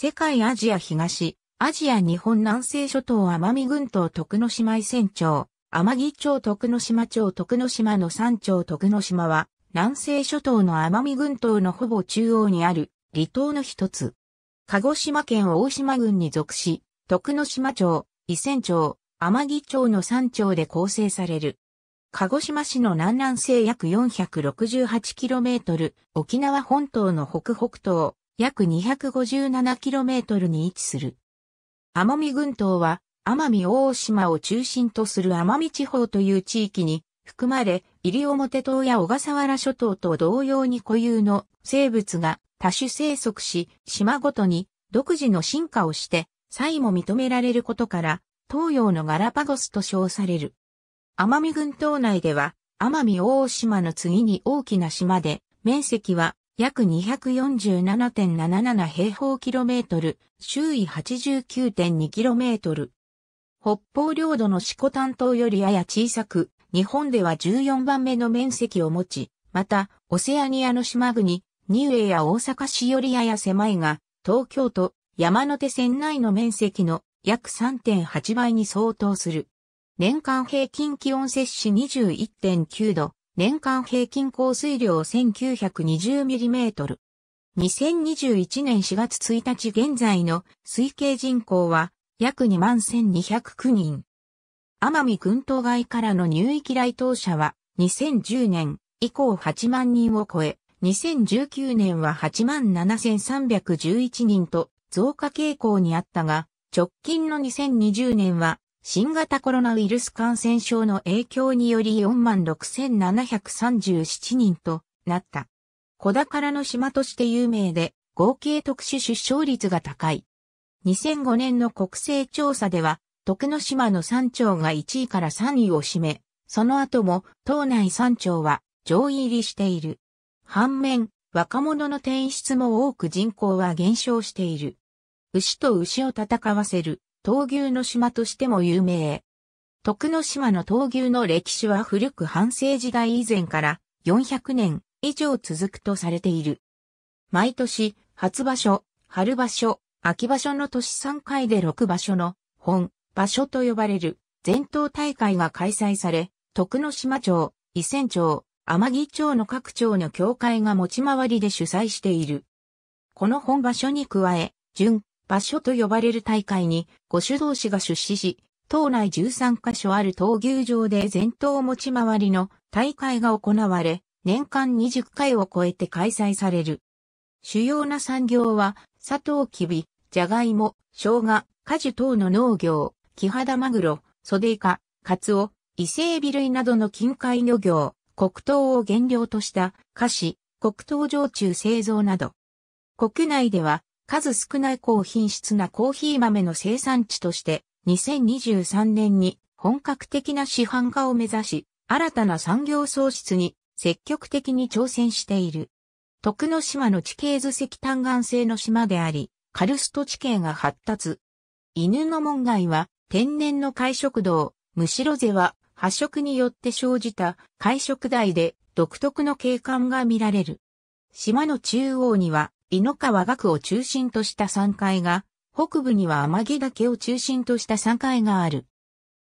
世界アジア東、アジア日本南西諸島奄美群島徳之島伊仙町、天城町徳之島町徳之島の山町徳之島は、南西諸島の奄美群島のほぼ中央にある離島の一つ。鹿児島県大島郡に属し、徳之島町、伊仙町、天城町の山町で構成される。鹿児島市の南南西約 468km、沖縄本島の北北東、約 257km に位置する。奄美群島は、奄美大島を中心とする奄美地方という地域に含まれ、西表島や小笠原諸島と同様に固有の生物が多種生息し、島ごとに独自の進化をして、差異も認められることから、東洋のガラパゴスと称される。奄美群島内では、奄美大島の次に大きな島で、面積は約247.77平方キロメートル、周囲89.2キロメートル。北方領土の四股担当よりやや小さく、日本では14番目の面積を持ち、また、オセアニアの島国、ニウエや大阪市よりやや狭いが、東京都、山手線内の面積の約3.8倍に相当する。年間平均気温摂氏21.9度、年間平均降水量 1920mm。2021年4月1日現在の推計人口は約21,209人。奄美群島外からの入域来島者は2010年以降8万人を超え、2019年は87,311人と増加傾向にあったが、直近の2020年は新型コロナウイルス感染症の影響により46,737人となった。小宝の島として有名で、合計特殊出生率が高い。2005年の国勢調査では、徳之島の山頂が1位から3位を占め、その後も島内山頂は上位入りしている。反面、若者の転出も多く人口は減少している。牛と牛を戦わせる闘牛の島としても有名。徳之島の闘牛の歴史は古く半世時代以前から400年以上続くとされている。毎年、初場所、春場所、秋場所の年3回で6場所の本、場所と呼ばれる全島大会が開催され、徳之島町、伊仙町、天城町の各町の協会が持ち回りで主催している。この本場所に加え、準、場所と呼ばれる大会にご主導士が出資し、島内13カ所ある闘牛場で全島持ち回りの大会が行われ、年間20回を超えて開催される。主要な産業は、砂糖キビ、ジャガイモ、生姜、果樹等の農業、キハダマグロ、ソデイカ、カツオ、伊勢エビ類などの近海漁業、黒糖を原料とした菓子、黒糖焼酎製造など。国内では数少ない高品質なコーヒー豆の生産地として、2023年に本格的な市販化を目指し、新たな産業創出に積極的に挑戦している。徳之島の地形図石炭岩製の島であり、カルスト地形が発達。犬の門外は天然の海食道、むしろ背は発色によって生じた海食台で独特の景観が見られる。島の中央には井の川学を中心とした山階が、北部には天城岳を中心とした山階がある。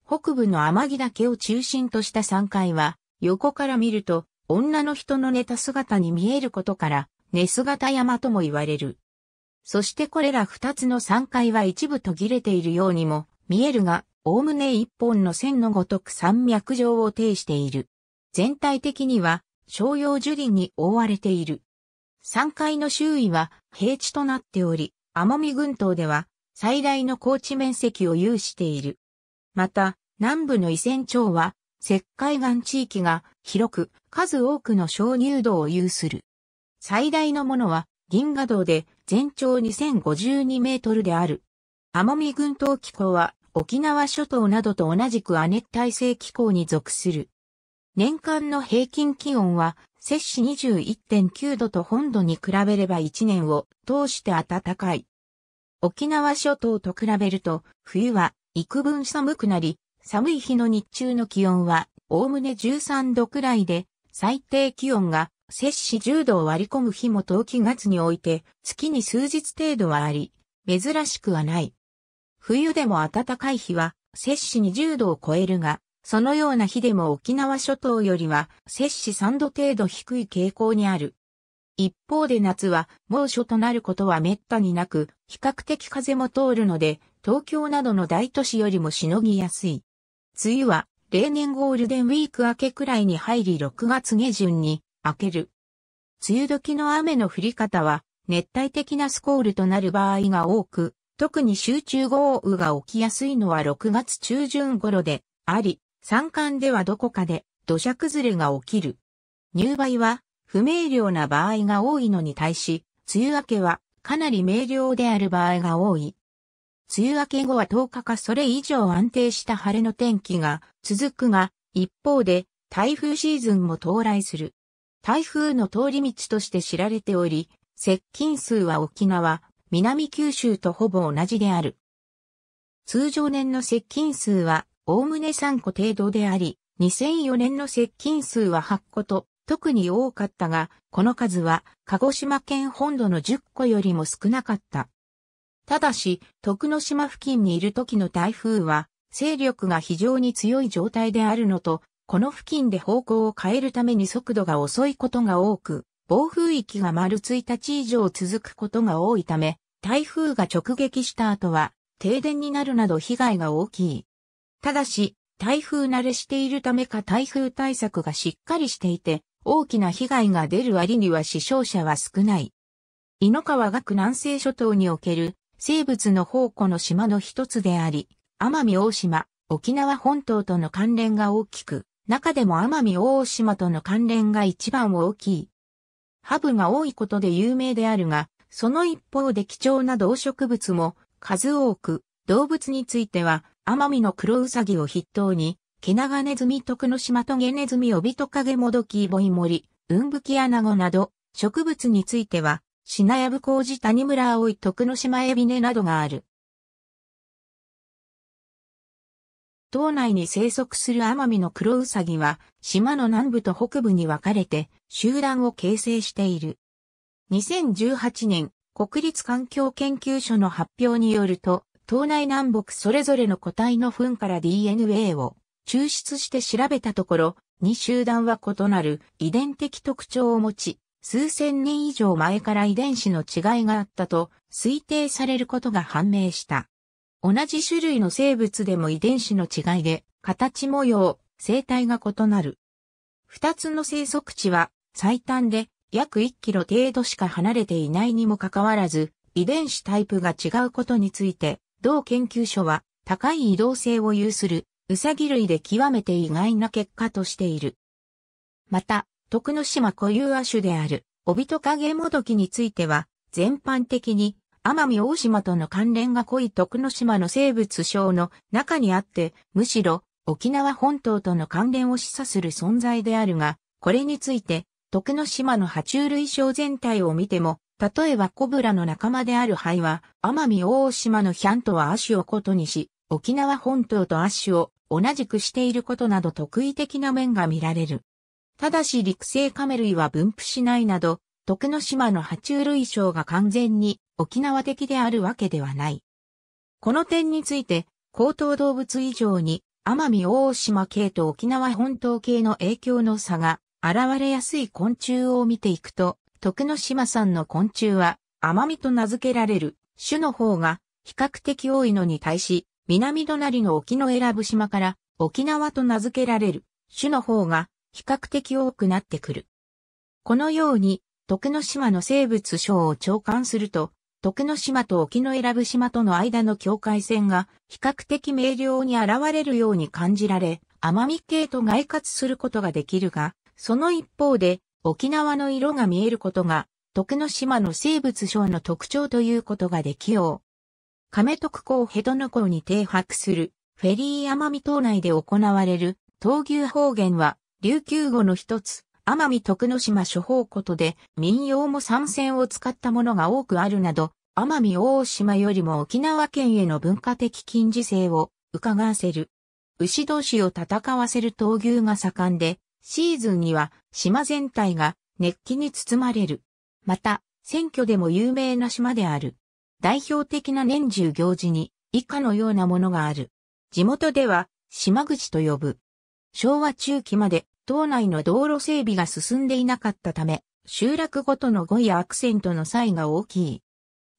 北部の天城岳を中心とした山階は、横から見ると、女の人の寝た姿に見えることから、寝姿山とも言われる。そしてこれら二つの山階は一部途切れているようにも見えるが、おおむね一本の線のごとく山脈上を呈している。全体的には、商用樹林に覆われている。三階の周囲は平地となっており、奄美群島では最大の高地面積を有している。また、南部の伊仙町は石灰岩地域が広く数多くの小乳道を有する。最大のものは銀河道で全長2052メートルである。奄美群島気候は沖縄諸島などと同じく亜熱帯性気候に属する。年間の平均気温は摂氏21.9度と本土に比べれば1年を通して暖かい。沖縄諸島と比べると、冬は幾分寒くなり、寒い日の日中の気温は、おおむね13度くらいで、最低気温が摂氏10度を割り込む日も冬季月において、月に数日程度はあり、珍しくはない。冬でも暖かい日は、摂氏20度を超えるが、そのような日でも沖縄諸島よりは摂氏3度程度低い傾向にある。一方で夏は猛暑となることは滅多になく、比較的風も通るので、東京などの大都市よりもしのぎやすい。梅雨は例年ゴールデンウィーク明けくらいに入り6月下旬に明ける。梅雨時の雨の降り方は熱帯的なスコールとなる場合が多く、特に集中豪雨が起きやすいのは6月中旬頃であり、山間ではどこかで土砂崩れが起きる。入梅は不明瞭な場合が多いのに対し、梅雨明けはかなり明瞭である場合が多い。梅雨明け後は10日かそれ以上安定した晴れの天気が続くが、一方で台風シーズンも到来する。台風の通り道として知られており、接近数は沖縄、南九州とほぼ同じである。通常年の接近数はおおむね3個程度であり、2004年の接近数は8個と、特に多かったが、この数は鹿児島県本土の10個よりも少なかった。ただし、徳之島付近にいる時の台風は、勢力が非常に強い状態であるのと、この付近で方向を変えるために速度が遅いことが多く、暴風域が丸1日以上続くことが多いため、台風が直撃した後は停電になるなど被害が大きい。ただし、台風慣れしているためか台風対策がしっかりしていて、大きな被害が出る割には死傷者は少ない。井の川学南西諸島における生物の宝庫の島の一つであり、奄美大島、沖縄本島との関連が大きく、中でも奄美大島との関連が一番大きい。ハブが多いことで有名であるが、その一方で貴重な動植物も数多く、動物については奄美の黒うさぎを筆頭に、ケナガネズミ、徳之島トゲネズミ、オビトカゲモドキイボイモリ、ウンブキアナゴなど、植物については、シナヤブコウジ、谷村葵、徳之島エビネなどがある。島内に生息する奄美の黒ウサギは、島の南部と北部に分かれて、集団を形成している。2018年、国立環境研究所の発表によると、島内南北それぞれの個体の糞から DNA を抽出して調べたところ、2集団は異なる遺伝的特徴を持ち、数千年以上前から遺伝子の違いがあったと推定されることが判明した。同じ種類の生物でも遺伝子の違いで形模様、生態が異なる。二つの生息地は最短で約1キロ程度しか離れていないにもかかわらず、遺伝子タイプが違うことについて同研究所は高い移動性を有するウサギ類で極めて意外な結果としている。また、徳之島固有亜種であるオビトカゲモドキについては、全般的に奄美大島との関連が濃い徳之島の生物症の中にあって、むしろ沖縄本島との関連を示唆する存在であるが、これについて、徳之島の爬虫類症全体を見ても、例えばコブラの仲間である灰は、奄美大島のヒャンとは亜種をことにし、沖縄本島と亜種を同じくしていることなど特異的な面が見られる。ただし陸生カメ類は分布しないなど、徳之島の爬虫類賞が完全に沖縄的であるわけではない。この点について、高等動物以上に、奄美大島系と沖縄本島系の影響の差が現れやすい昆虫を見ていくと、徳之島産の昆虫は、甘みと名付けられる種の方が比較的多いのに対し、南隣の沖永良部島から沖縄と名付けられる種の方が比較的多くなってくる。このように、徳之島の生物省を長官すると、徳之島と沖永良部島との間の境界線が比較的明瞭に現れるように感じられ、奄美系と外活することができるが、その一方で沖縄の色が見えることが、徳之島の生物省の特徴ということができよう。亀徳港ヘトノ港に停泊する、フェリー奄美島内で行われる、闘牛方言は、琉球語の一つ、奄美徳之島諸方ことで、民謡も参戦を使ったものが多くあるなど、奄美大島よりも沖縄県への文化的近似性を伺わせる。牛同士を戦わせる闘牛が盛んで、シーズンには島全体が熱気に包まれる。また、選挙でも有名な島である。代表的な年中行事に以下のようなものがある。地元では島口と呼ぶ。昭和中期まで島内の道路整備が進んでいなかったため、集落ごとの語彙やアクセントの差異が大きい。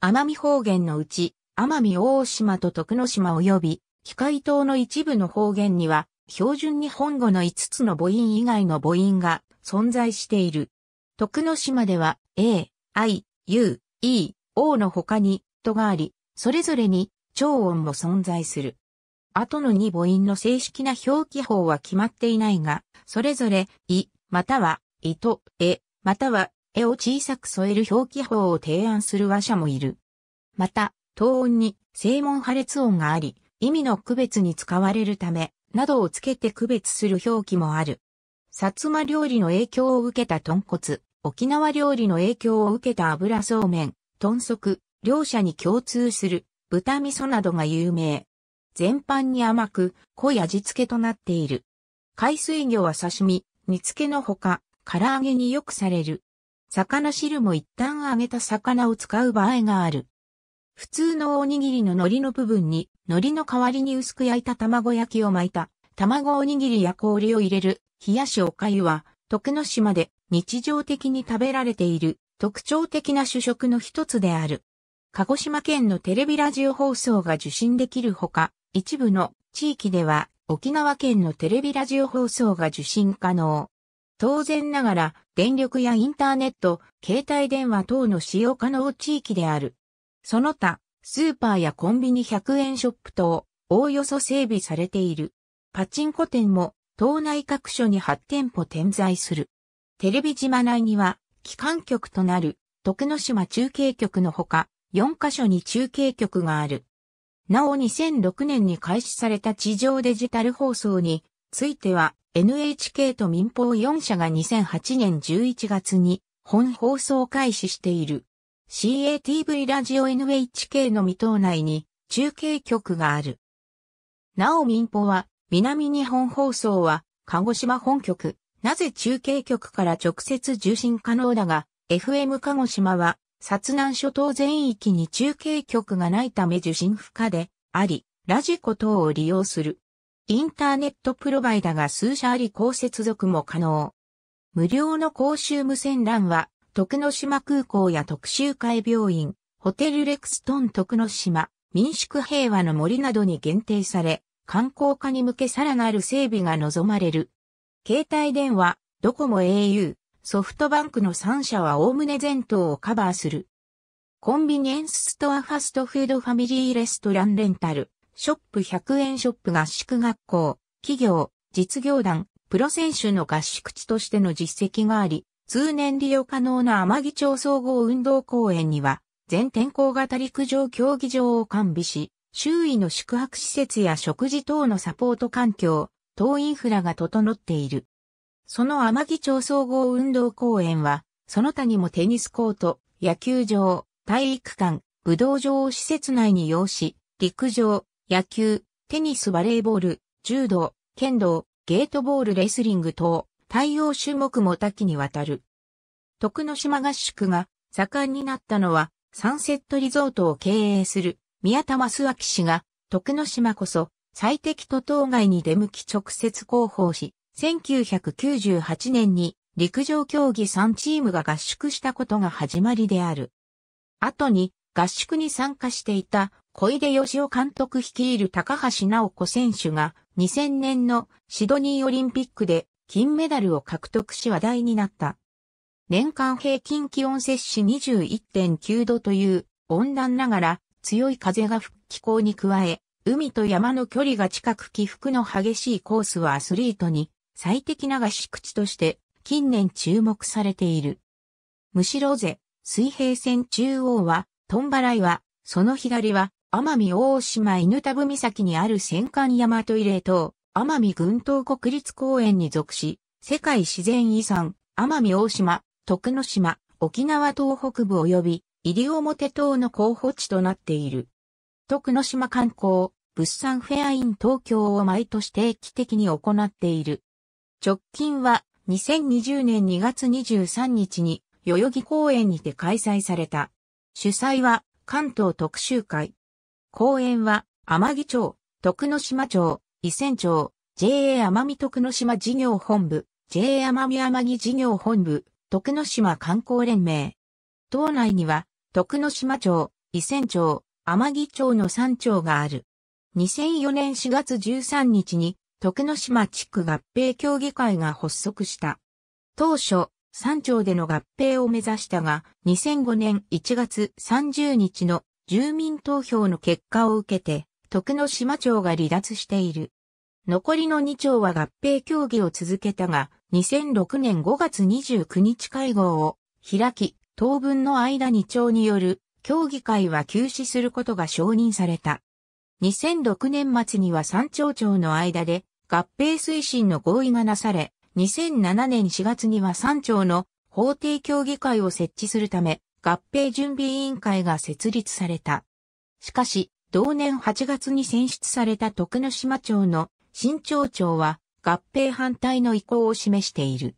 奄美方言のうち、奄美大島と徳之島及び、機械島の一部の方言には、標準日本語の5つの母音以外の母音が存在している。徳之島では A、I、U、E、O の他にとがあり、それぞれに超音も存在する。後の2母音の正式な表記法は決まっていないが、それぞれ、い、または、いと、え、または、えを小さく添える表記法を提案する話者もいる。また、等音に正門破裂音があり、意味の区別に使われるため、などをつけて区別する表記もある。薩摩料理の影響を受けた豚骨、沖縄料理の影響を受けた油そうめん、豚足、両者に共通する豚味噌などが有名。全般に甘く濃い味付けとなっている。海水魚は刺身、煮付けのほか、唐揚げによくされる。魚汁も一旦揚げた魚を使う場合がある。普通のおにぎりの海苔の部分に、海苔の代わりに薄く焼いた卵焼きを巻いた、卵おにぎりや氷を入れる冷やしおかゆは、徳之島で日常的に食べられている特徴的な主食の一つである。鹿児島県のテレビラジオ放送が受信できるほか、一部の地域では沖縄県のテレビラジオ放送が受信可能。当然ながら電力やインターネット、携帯電話等の使用可能地域である。その他、スーパーやコンビニ100円ショップ等、おおよそ整備されている。パチンコ店も島内各所に8店舗点在する。テレビ島内には、機関局となる、徳之島中継局のほか、4カ所に中継局がある。なお2006年に開始された地上デジタル放送については NHK と民放4社が2008年11月に本放送開始している。CATV ラジオ NHK の未島内に中継局がある。なお民放は南日本放送は、鹿児島本局、なぜ中継局から直接受信可能だが、FM 鹿児島は、薩南諸島全域に中継局がないため受信不可であり、ラジコ等を利用する。インターネットプロバイダが数社あり高接続も可能。無料の公衆無線 LAN は、徳之島空港や徳州会病院、ホテルレクストン徳之島、民宿平和の森などに限定され、観光化に向けさらなる整備が望まれる。携帯電話、ドコモ au、ソフトバンクの3社は概ね全島をカバーする。コンビニエンスストアファストフードファミリーレストランレンタル、ショップ100円ショップ合宿学校、企業、実業団、プロ選手の合宿地としての実績があり、通年利用可能な天城町総合運動公園には、全天候型陸上競技場を完備し、周囲の宿泊施設や食事等のサポート環境、等インフラが整っている。その天城町総合運動公園は、その他にもテニスコート、野球場、体育館、武道場を施設内に要し、陸上、野球、テニスバレーボール、柔道、剣道、ゲートボールレスリング等、対応種目も多岐にわたる。徳之島合宿が盛んになったのは、サンセットリゾートを経営する宮田正明氏が、徳之島こそ、最適と当外に出向き直接広報し、1998年に陸上競技3チームが合宿したことが始まりである。後に合宿に参加していた小出義雄監督率いる高橋直子選手が2000年のシドニーオリンピックで金メダルを獲得し話題になった。年間平均気温摂氏21.9度という温暖ながら強い風が吹く気候に加え、海と山の距離が近く起伏の激しいコースはアスリートに最適な合宿地として近年注目されている。むしろぜ、水平線中央は、トンバライは、その左は、奄美大島犬田部岬にある戦艦大和慰霊島、奄美群島国立公園に属し、世界自然遺産、奄美大島、徳之島、沖縄東北部及び西表島の候補地となっている。徳之島観光、物産フェアイン東京を毎年定期的に行っている。直近は2020年2月23日に代々木公園にて開催された。主催は関東特集会。公園は天城町、徳之島町、伊仙町、JA 天美徳之島事業本部、JA 天美天城事業本部、徳之島観光連盟。島内には徳之島町、伊仙町、天城町の3町がある。2004年4月13日に、徳之島地区合併協議会が発足した。当初、山町での合併を目指したが、2005年1月30日の住民投票の結果を受けて、徳之島町が離脱している。残りの2町は合併協議を続けたが、2006年5月29日会合を開き、当分の間に長による協議会は休止することが承認された。2006年末には三町長の間で合併推進の合意がなされ、2007年4月には三町の法定協議会を設置するため合併準備委員会が設立された。しかし、同年8月に選出された徳之島町の新町長は合併反対の意向を示している。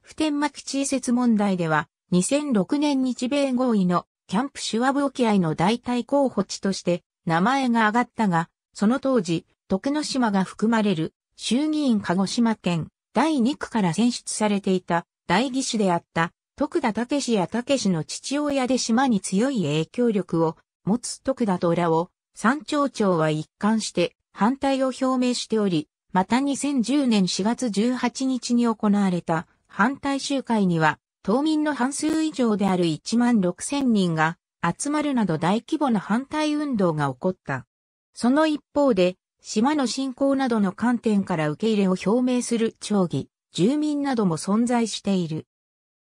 普天間基地移設問題では、2006年日米合意のキャンプシュワブ沖合の代替候補地として名前が挙がったが、その当時、徳之島が含まれる衆議院鹿児島県第2区から選出されていた代議士であった徳田武や武の父親で島に強い影響力を持つ徳田とらを山頂町は一貫して反対を表明しており、また2010年4月18日に行われた反対集会には島民の半数以上である1万6千人が集まるなど大規模な反対運動が起こった。その一方で、島の振興などの観点から受け入れを表明する町議、住民なども存在している。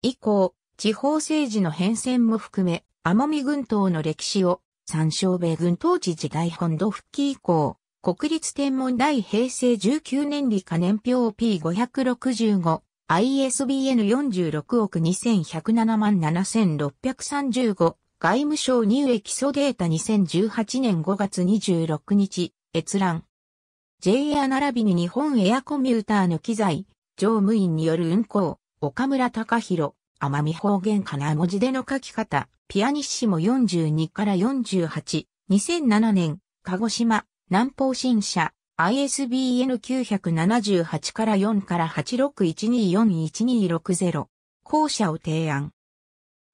以降、地方政治の変遷も含め、奄美群島の歴史を参照米軍統治時代本土復帰以降、国立天文台平成19年理科年表 P565 ISBN 46億2107万7635外務省入益基礎データ2018年5月26日閲覧 JR 並びに日本エアコミューターの機材乗務員による運行岡村隆弘奄美方言かな文字での書き方ピアニッシモ42から48 2007年鹿児島南方新社 ISBN 978から4から8 6 1 2 4 1 2 6 0校舎を提案。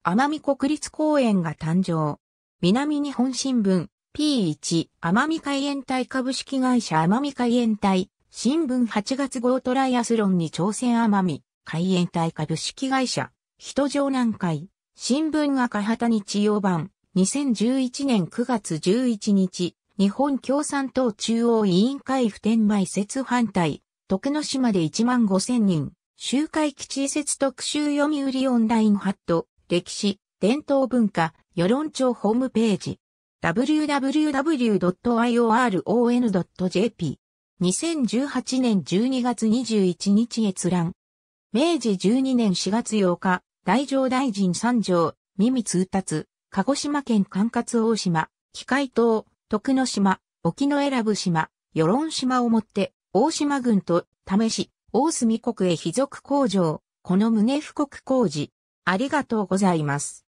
奄美国立公園が誕生。南日本新聞 P1 奄美海援隊株式会社奄美海援隊新聞8月号トライアスロンに挑戦奄美海援隊株式会社人情南海新聞赤旗日曜版2011年9月11日日本共産党中央委員会普天間移設反対、徳之島で1万5千人、集会基地移設特集読売オンラインハット、歴史、伝統文化、世論庁ホームページ、www.ioron.jp、2018年12月21日閲覧、明治12年4月8日、大乗大臣三条、耳通達、鹿児島県管轄大島、機械島、徳之島、沖永良部島、与論島をもって、大島軍と、試し、大隅国へ非属工場、この宗布告工事。ありがとうございます。